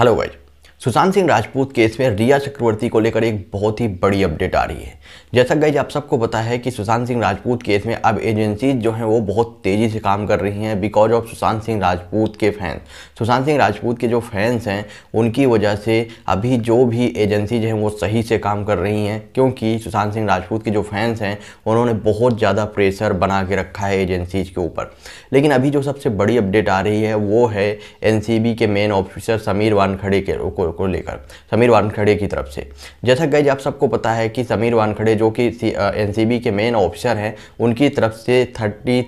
Hello vagy! Sushant Singh Rajput case में रिया चक्रवर्ती को लेकर एक बहुत ही बड़ी अपडेट आ रही है जैसा गई आप सबको पता है कि सुशांत सिंह राजपूत केस में अब एजेंसीज जो हैं वो बहुत तेज़ी से काम कर रही हैं बिकॉज ऑफ सुशांत सिंह राजपूत के फैंस सुशांत सिंह राजपूत के जो फैंस हैं उनकी वजह से अभी जो भी एजेंसीज हैं वो सही से काम कर रही हैं क्योंकि सुशांत सिंह राजपूत के जो फैंस हैं उन्होंने बहुत ज़्यादा प्रेशर बना के रखा है एजेंसीज के ऊपर लेकिन अभी जो सबसे बड़ी अपडेट आ रही है वो है एन के मेन ऑफिसर समीर वानखड़े के को लेकर समीर वानखड़े की तरफ से जैसा गैज आप सबको पता है कि समीर वानखड़े जो कि एन के मेन ऑफिसर हैं उनकी तरफ से थर्टी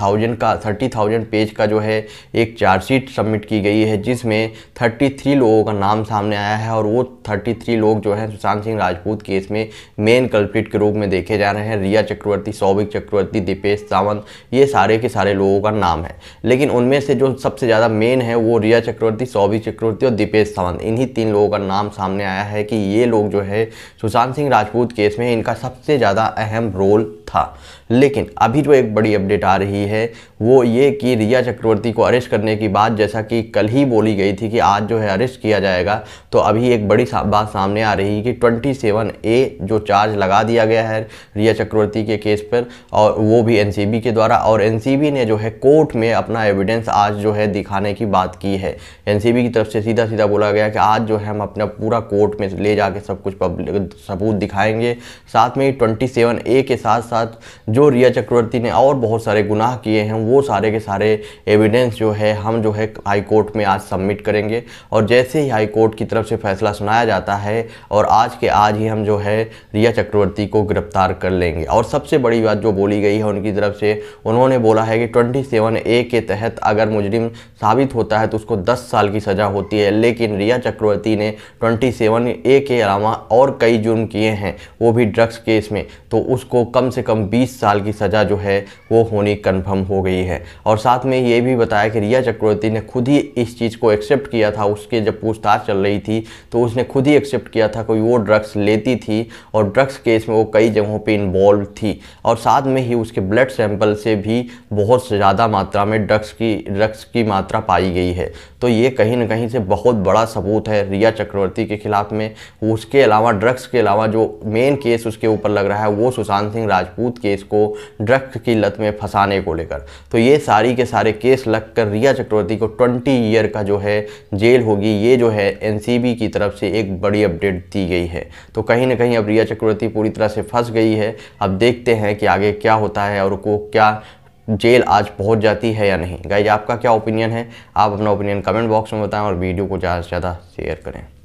थाउजेंड का थर्टी थाउजेंड पेज का जो है एक चार्जशीट सबमिट की गई है जिसमें थर्टी थ्री लोगों का नाम सामने आया है और वो थर्टी थ्री लोग जो है सुशांत सिंह राजपूत केस में मेन कल्प्रिट के रूप में देखे जा रहे हैं रिया चक्रवर्ती सौभिक चक्रवर्ती दीपेश सावंत ये सारे के सारे लोगों का नाम है लेकिन उनमें से जो सबसे ज़्यादा मेन है वो रिया चक्रवर्ती सौभिक चक्रवर्ती और दीपेश सावंत इन्हीं तीन लोगों का नाम सामने आया है कि ये लोग जो है सुशांत सिंह राजपूत केस में इनका सबसे ज़्यादा अहम रोल था लेकिन अभी जो एक बड़ी अपडेट आ रही है वो ये कि रिया चक्रवर्ती को अरेस्ट करने की बात जैसा कि कल ही बोली गई थी कि आज जो है अरेस्ट किया जाएगा तो अभी एक बड़ी बात सामने आ रही है कि ट्वेंटी सेवन ए जो चार्ज लगा दिया गया है रिया चक्रवर्ती के केस पर और वो भी एनसीबी के द्वारा और एन ने जो है कोर्ट में अपना एविडेंस आज जो है दिखाने की बात की है एनसीबी की तरफ से सीधा सीधा बोला गया कि आज जो है हम अपना पूरा कोर्ट में ले जाके सब कुछ पब्लिक सबूत दिखाएंगे साथ में ट्वेंटी सेवन ए के साथ साथ जो रिया चक्रवर्ती ने और बहुत सारे गुनाह किए हैं वो सारे के सारे एविडेंस जो है हम जो है हाई कोर्ट में आज सबमिट करेंगे और जैसे ही हाई कोर्ट की तरफ से फैसला सुनाया जाता है और आज के आज ही हम जो है रिया चक्रवर्ती को गिरफ्तार कर लेंगे और सबसे बड़ी बात जो बोली गई है उनकी तरफ से उन्होंने बोला है कि ट्वेंटी सेवन ए के तहत अगर मुजरिम साबित होता है तो उसको दस साल की सज़ा होती है लेकिन रिया चक्रवर्ती ने ट्वेंटी सेवन ए के अलावा और कई जुर्म किए हैं वो भी ड्रग्स केस में तो उसको कम से कम बीस साल की सज़ा जो है वो होनी कंपनी कन्फर्म हो गई है और साथ में ये भी बताया कि रिया चक्रवर्ती ने खुद ही इस चीज़ को एक्सेप्ट किया था उसके जब पूछताछ चल रही थी तो उसने खुद ही एक्सेप्ट किया था कि वो ड्रग्स लेती थी और ड्रग्स केस में वो कई जगहों पर इन्वॉल्व थी और साथ में ही उसके ब्लड सैंपल से भी बहुत ज़्यादा मात्रा में ड्रग्स की ड्रग्स की मात्रा पाई गई है तो ये कहीं ना कहीं से बहुत बड़ा सबूत है रिया चक्रवर्ती के खिलाफ में उसके अलावा ड्रग्स के अलावा जो मेन केस उसके ऊपर लग रहा है वो सुशांत सिंह राजपूत केस को ड्रग्स की लत में फंसा फंसाने को लेकर तो ये सारी के सारे केस लगकर रिया चक्रवर्ती को ट्वेंटी ईयर का जो है जेल होगी ये जो है एनसीबी की तरफ से एक बड़ी अपडेट दी गई है तो कहीं ना कहीं अब रिया चक्रवर्ती पूरी तरह से फंस गई है अब देखते हैं कि आगे क्या होता है और को क्या जेल आज पहुंच जाती है या नहीं गाइज आपका क्या ओपिनियन है आप अपना ओपिनियन कमेंट बॉक्स में बताएं और वीडियो को ज़्यादा से ज़्यादा शेयर करें